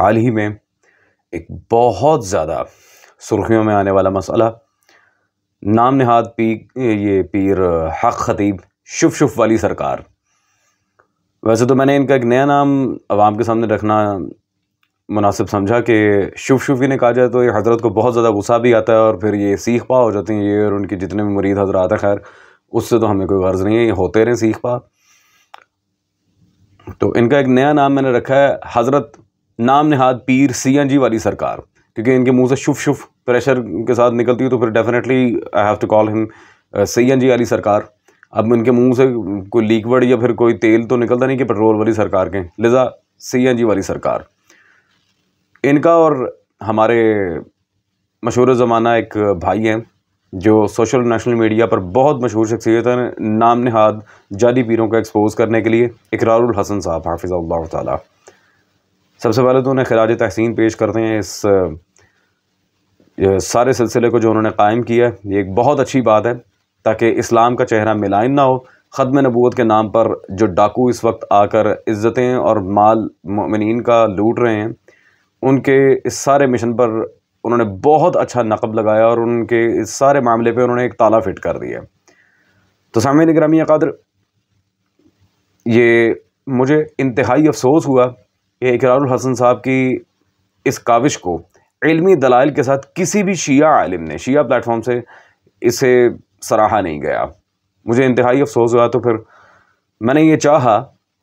हाल ही में एक बहुत ज़्यादा सुर्खियों में आने वाला मसला नाम नहाद पी ये पीर हक खतीब शुभ शुभ वाली सरकार वैसे तो मैंने इनका एक नया नाम आवाम के सामने रखना मुनासिब समझा कि शुफ ही ने कहा जाए तो ये हज़रत को बहुत ज़्यादा गुस्सा भी आता है और फिर ये सीख पा हो जाती हैं ये और उनके जितने भी मुरीद हजरात हैं खैर उससे तो हमें कोई गर्ज़ नहीं है ये होते रहें सीख पा तो इनका एक नया नाम मैंने रखा है हज़रत नाम नहाद पीर सीएनजी वाली सरकार क्योंकि इनके मुंह से शुभ शुभ प्रेशर के साथ निकलती है तो फिर definitely I have to call him CNG वाली सरकार अब इनके मुंह से कोई लीकवर्ड या फिर कोई तेल तो निकलता नहीं कि पेट्रोल वाली सरकार के लिजा सीएनजी वाली सरकार इनका और हमारे मशहूर ज़माना एक भाई हैं जो सोशल नेशनल मीडिया पर बहुत मशहूर शख्सियत है नाम नहाद जाली पीरों को एक्सपोज करने के लिए इकरारुल हसन साहब हाफिज़ अल्लाह ताला सबसे पहले तो उन्हें खराज तहसीन पेश करते हैं इस सारे सिलसिले को जो उन्होंने कायम किया है ये एक बहुत अच्छी बात है ताकि इस्लाम का चेहरा मिलाइन ना हो ख़दम नबूत के नाम पर जो डाकू इस वक्त आकर इज़्ज़तें और माल ममिन का लूट रहे हैं उनके इस सारे मिशन पर उन्होंने बहुत अच्छा नकब लगाया और उनके इस सारे मामले पे उन्होंने एक ताला फिट कर दिया तो सामने निगरामी कदर ये मुझे इंतहाई अफसोस हुआ इकरार हसन साहब की इस काविश को इलमी दलाइल के साथ किसी भी शिया आलिम ने शिया प्लेटफॉर्म से इसे सराहा नहीं गया मुझे इंतहाई अफसोस हुआ तो फिर मैंने ये चाहा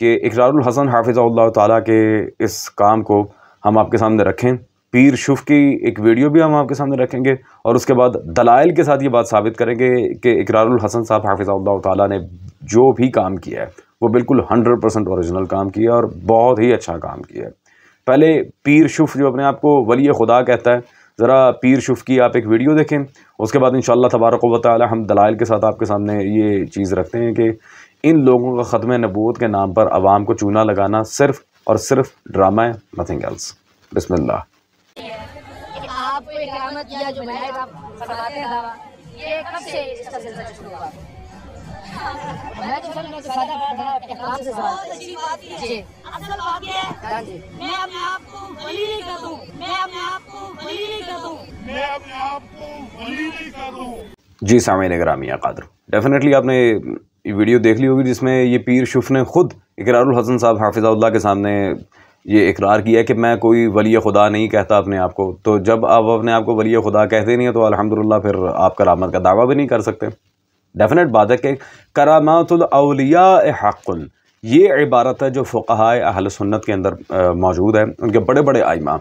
कि इकरारुल हसन हाफिज़ा ताला के इस काम को हम आपके सामने रखें पीर शुफ की एक वीडियो भी हम आपके सामने रखेंगे और उसके बाद दलाइल के साथ ये बात साबित करेंगे कि इकरारुल हसन साहब हाफिज़ा ताला ने जो भी काम किया है वो बिल्कुल हंड्रेड परसेंट औरिजिनल काम किया और बहुत ही अच्छा काम किया पहले पीर शुफ जो अपने आप को वली खुदा कहता है ज़रा पीर शुफ की आप एक वीडियो देखें उसके बाद इन तबारक वाली हम दलाइल के साथ आपके सामने ये चीज़ रखते हैं कि इन लोगों का ख़त्म नबूत के नाम पर आवाम को चूना लगाना सिर्फ और सिर्फ ड्रामा है नथिंग एल्स बिस्मिल्लाह आपको जो आप हैं ये कब से इसका सिलसिला शुरू हुआ मैं तो मैं तो सादा बड़ा एहतराम से सवाल अच्छी बात है जी असल बात ये है मैं अपने आप को वली नहीं कर दूं मैं अपने आप को वली नहीं कर दूं मैं अपने आप को वली नहीं कर दूं जी सामने ग्रामिया कादर डेफिनेटली आपने वीडियो देख ली होगी जिसमें ये पीर शुफ ने खुद इकरारुल हसन साहब हाफिज़ाउल्ला के सामने ये इकरार किया कि मैं कोई वली खुदा नहीं कहता अपने आप को तो जब आप अपने आप को वली खुदा कहते नहीं हैं तो अलहमदिल्ला फिर आप करामद का दावा भी नहीं कर सकते डेफिनेट बात है कि करामातलिया हक़ुन ये इबारत है जो फ़ुकाय अहल सुन्नत के अंदर मौजूद है उनके बड़े बड़े आइमा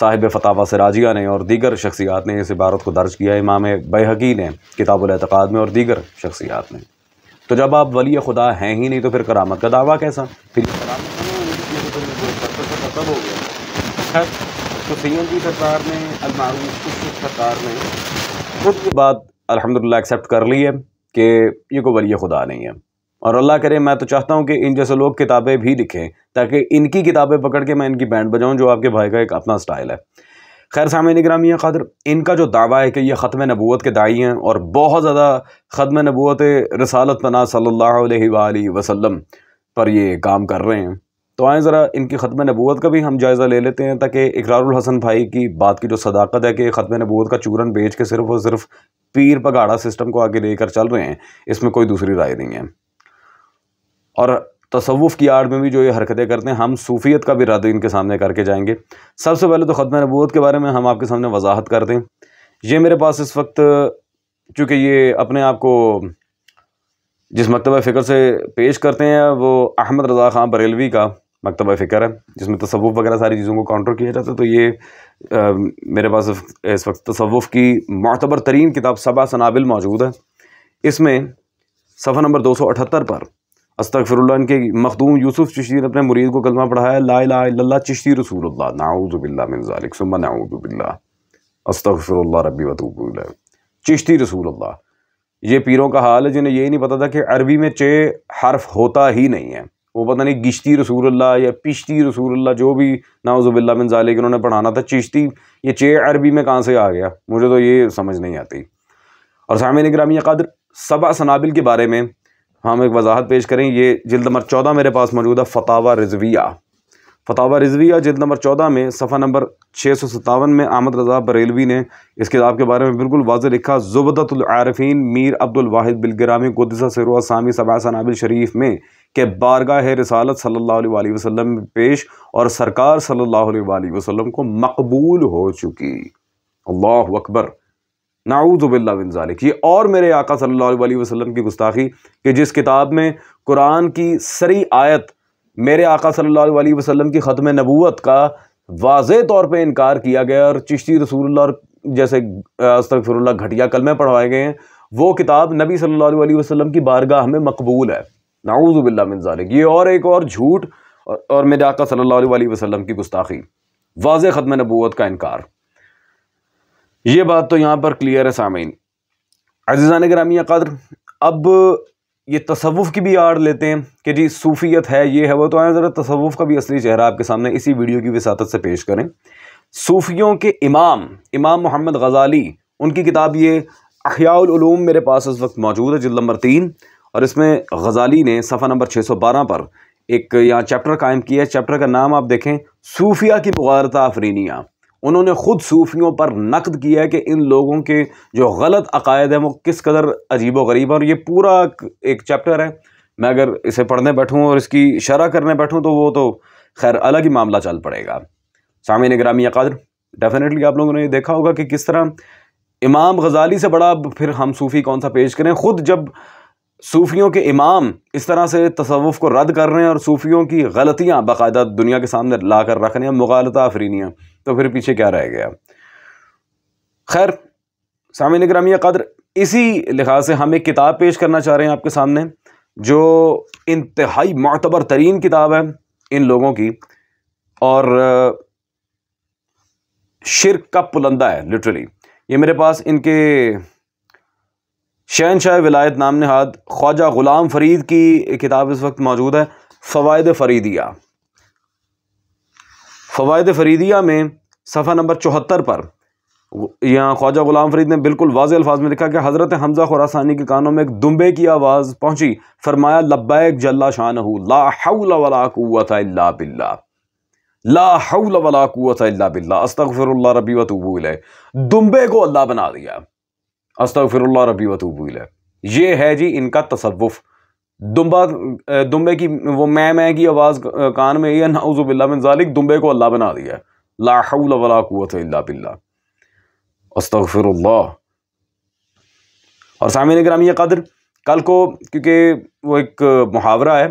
साहिब फतावा सराजिया ने और दीगर शख्सियात ने इस इबारत को दर्ज किया इमाम बहकी ने किताबुलतक़ाद में और दीगर शख्सियात ने तो जब आप वली खुदा हैं ही नहीं तो फिर करामत का दावा कैसा फिर तो, तो, तो सैद की सरकार ने अलमारूफ सरकार ने खुद ये बात अलहमदिल्ला एक्सेप्ट कर ली है कि ये को वली खुदा नहीं है और अल्लाह करे मैं तो चाहता हूँ कि इन जैसे लोग किताबें भी लिखें ताकि इनकी किताबें पकड़ के मैं इनकी बैंड बजाऊँ जो आपके भाई का एक अपना स्टाइल है खैर सामने निगरामी ख़दर इनका जो दावा है कि ये ख़त्म नबूत के दाई हैं और बहुत ज़्यादा ख़त्म नबूत रसालत पना सल्ला वसम पर ये काम कर रहे हैं तो आएँ ज़रा इनकी ख़त्म नबूत का भी हम जायज़ा ले लेते हैं ताकि इकरारुल हसन भाई की बात की जो सदाकत है कि ख़त्म नबूत का चूरन बेच के सिर्फ और सिर्फ पीर पगाड़ा सिस्टम को आगे लेकर चल रहे हैं इसमें कोई दूसरी राय नहीं है और तसवुफ़ की आड़ में भी जो ये हरकतें करते हैं हम सूफियत का भी रद्द इनके सामने करके जाएंगे सबसे पहले तो ख़त्म नबूत के बारे में हम आपके सामने वजाहत कर दें ये मेरे पास इस वक्त चूँकि ये अपने आप को जिस मकतब फ़िक्र से पेश करते हैं वो अहमद रज़ा ख़ान बरेलवी का मकतब फ़िक्र है जिसमें तसवुफ़ वगैरह सारी चीज़ों को काउंटर किया जाता है तो ये आ, मेरे पास इस वक्त तसवुफ़ की मतबर तरीन किताब सबा सनाबिल मौजूद है इसमें सफ़ा नंबर दो सौ अठहत्तर पर अस्तफ़िरल्ला के मखदूम यूसुफ़ चिश्ती ने अपने मुरीद को कलमा पढ़ाया ला ला चिश्ती रसूल नाउज़बिल्लाक सुम नाउज़बिल्ला अस्तफ़िरल्ला रबी वतूब चिश्ती रसूल ये पीरों का हाल है जिन्हें यही नहीं पता था कि अरबी में चे हर्फ होता ही नहीं है वो पता नहीं गिश्ती रसूलुल्लाह या पिश्ती रसूलुल्लाह जो भी नाउज़बिल्ला बिन ज़ाले के उन्होंने पढ़ाना था चिश्ती ये चे अरबी में कहाँ से आ गया मुझे तो ये समझ नहीं आती और सामिन ग्रामी कदर सबा सनाबिल के बारे में हम एक वजाहत पेश करें ये जल्द नंबर चौदह मेरे पास मौजूद है फतावा रिजविया फतावा रिजविया जल्द नंबर चौदह में सफ़ा नंबर छः सौ सतावन में अहमद रजा बरेलवी ने इस किताब के बारे में बिल्कुल वाज लिखा जुबतुलआरफीन मीर अब्दुल वाहिद बिलगरामी गुदसा सरुआ सामी सबा सनाबिल शरीफ में के बारगाह रसालत सल्ला वसलम में पेश और सरकार सल्ला वसलम को मकबूल हो चुकी अल्लाह अकबर नाऊज़बिल्लाजालिक ये और मेरे आका सल्ला वसलम की गुस्ताखी कि जिस किताब में कुरान की सरी आयत मेरे आका सल्ला वसलम की ख़त्म नबूत का वाज तौर पर इनकार किया गया और चिश्ती रसूल और जैसे अस्तफ़िरल्ला घटिया कलमें पढ़वाए गए हैं वो किताब नबी सल्लल्लाहु अलैहि वसल्लम की बारगाह में मकबूल है नाउज़बिल्ला मिनजालिक ये और एक और झूठ और, और मेरे आका सल्ला वसलम की गुस्ताखी वाज ख़त्म नबूत का इनकार ये बात तो यहाँ पर क्लियर है सामीन अजीज़ान ग्रामी कदर अब ये तसवुफ़ की भी आड़ लेते हैं कि जी सूफियत है ये है वो तो आए ज़रा तसवुफ़ का भी असली चेहरा आपके सामने इसी वीडियो की विसात से पेश करें सूफियों के इमाम इमाम मोहम्मद गज़ाली उनकी किताब ये अहियालूम मेरे पास इस वक्त मौजूद है जिल नंबर तीन और इसमें गज़ाली ने सफ़ा नंबर 612 पर एक यहाँ चैप्टर कायम किया है चैप्टर का नाम आप देखें सूफिया की मुगारत आफरीनिया उन्होंने ख़ुद सूफियों पर नकद किया है कि इन लोगों के जो गलत अकायद हैं वो किस कदर अजीब गरीब और ये पूरा एक चैप्टर है मैं अगर इसे पढ़ने बैठूँ और इसकी शरह करने बैठूँ तो वो तो खैर अलग ही मामला चल पड़ेगा सामिन नगरामी कदर डेफिनेटली आप लोगों ने ये देखा होगा कि किस तरह इमाम गजाली से बड़ा फिर हम सूफ़ी कौन सा पेश करें ख़ुद जब सूफियों के इमाम इस तरह से तसवुफ़ को रद्द कर रहे हैं और सूफियों की गलतियाँ बाकायदा दुनिया के सामने ला कर रख रहे हैं मुगालता आफरीनियाँ तो फिर पीछे क्या रह गया खैर सामिन ग्रामी कदर इसी लिहाज से हम एक किताब पेश करना चाह रहे हैं आपके सामने जो इंतहाई मतबर तरीन किताब है इन लोगों की और शिरक का पुलंदा है लिटरली ये मेरे पास इनके शहनशाह विलायत नाम नहाद ख्वाजा ग़ुलाम फरीद की किताब इस वक्त मौजूद है फ़वाद फरीदिया फ़वाद फरीदिया में सफ़ा नंबर चौहत्तर पर यहाँ ख्वाजा ग़ुलाम फरीद ने बिल्कुल वाज अल्फाज में लिखा कि हज़रत हमज़ा खुरासानी के कानों में एक दुम्बे की आवाज़ पहुँची फरमाया लब्बैक जल्ला शाह लात बिल्ला ला बिल्ला अस्तफ़िर रबी वतूबूल दुम्बे को अल्लाह बना दिया अस्तफ़िर रबी वतूबल ये है जी इनका तसवुफ़ दुम्बा दुम्बे की वो मैं मैं की आवाज़ कान में ही है दुम्बे को अल्लाह बना दिया लाहौल बिल्ला अस्तफ़िर और सामिन कराम ये कदर कल को क्योंकि वो एक मुहावरा है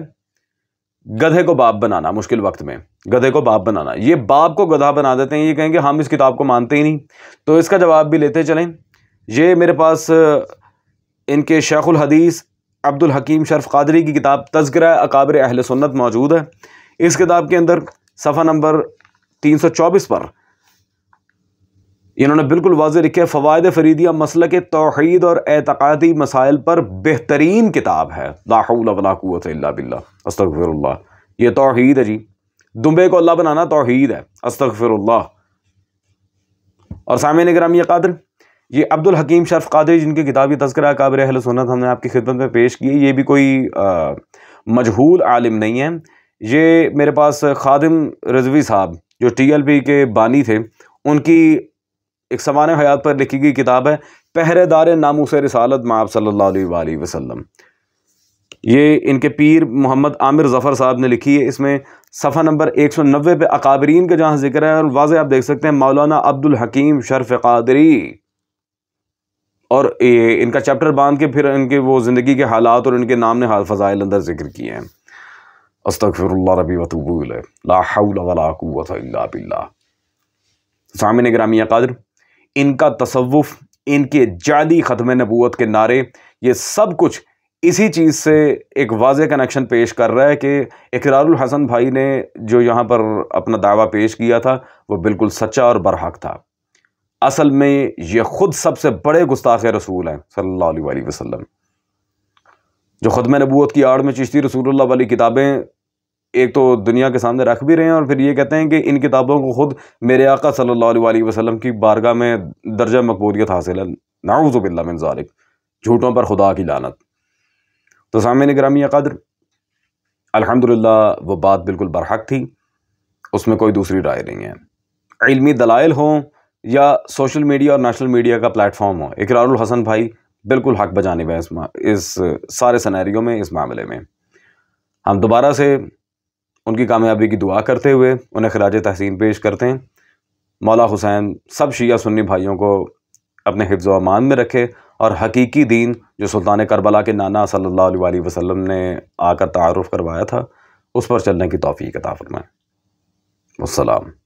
गधे को बाप बनाना मुश्किल वक्त में गधे को बाप बनाना ये बाप को गधा बना देते हैं ये कहेंगे हम इस किताब को मानते ही नहीं तो इसका जवाब भी लेते चलें ये मेरे पास इनके शेखुल हदीस अब्दुल हकीम शर्फ कादरी की किताब तस्करा अकाबर अहल सुन्नत मौजूद है इस किताब के अंदर सफ़ा नंबर तीन सौ चौबीस पर इन्होंने बिल्कुल वाज लिखे फ़वाद फरीदिया मसल के तोहद और एतक़ादी मसाइल पर बेहतरीन किताब है लाहौलावत बिल्ला अस्तफ़िर ये तोहद है जी दुम्बे को अल्लाह बनाना तोहद है अस्तफ़िर और सामिन निगरामी कदर ये अब्दुल हकीम शर्फ कादरी जिनकी किताब ये तस्करा काबिर अहल सुनत हमने आपकी खिदमत में पेश की ये भी कोई मजहूल आलिम नहीं है ये मेरे पास खादिम रजवी साहब जो टी के बानी थे उनकी एक समान हयात पर लिखी गई किताब है पहरेदार नामूस रसालत में आप सल्ला वसलम ये इनके पीर मोहम्मद आमिर ज़फ़र साहब ने लिखी है इसमें सफ़ा नंबर एक सौ नब्बे पर अकाबरीन का जहाँ जिक्र है और वाज आप देख सकते हैं मौलाना अब्दुल हकीम शरफ़ कादरी और ये इनका चैप्टर बांध के फिर इनके वो ज़िंदगी के हालात और इनके नाम ने हाल फ़ज़ाइल अंदर जिक्र किए हैं अस्तफ़िरल्ला रबी वतबूल लाला सामिन ग्रामी कदर इनका तसवुफ़ इनके जाली ख़त्म नबूत के नारे ये सब कुछ इसी चीज़ से एक वाज कनेक्शन पेश कर रहा है कि इकरारुल हसन भाई ने जो यहाँ पर अपना दावा पेश किया था वो बिल्कुल सच्चा और बरहक था असल में ये ख़ुद सबसे बड़े गुस्ताख रसूल हैं सल्ला वसलम जो ख़ुद में नबूत की आड़ में चिश्ती रसूल वाली किताबें एक तो दुनिया के सामने रख भी रहे हैं और फिर ये कहते हैं कि इन किताबों को ख़ुद मेरे आका सल्ला वसलम की बारगाह में दर्जा मकबूलियत हासिल है नाउज़बिल्ला मिनजारिक झूठों पर खुदा की लानत तो सामिन ग्रामी कदर अलहमदिल्ला वो बात बिल्कुल बरहक थी उसमें कोई दूसरी राय नहीं है इलमी दलाइल हों या सोशल मीडिया और नेशनल मीडिया का प्लेटफॉर्म हो इकरारुल हसन भाई बिल्कुल हक बजाने में इस इस सारे सनेरियो में इस मामले में हम दोबारा से उनकी कामयाबी की दुआ करते हुए उन्हें खराज तहसीन पेश करते हैं मौला हुसैन सब शिया सुन्नी भाइयों को अपने हिफ्ज़ अमान में रखे और हकीकी दीन जो सुल्तान करबला के नाना सल्ला वसलम ने आकर तारफ़ करवाया था उस पर चलने की तोफ़ी कता में वसलाम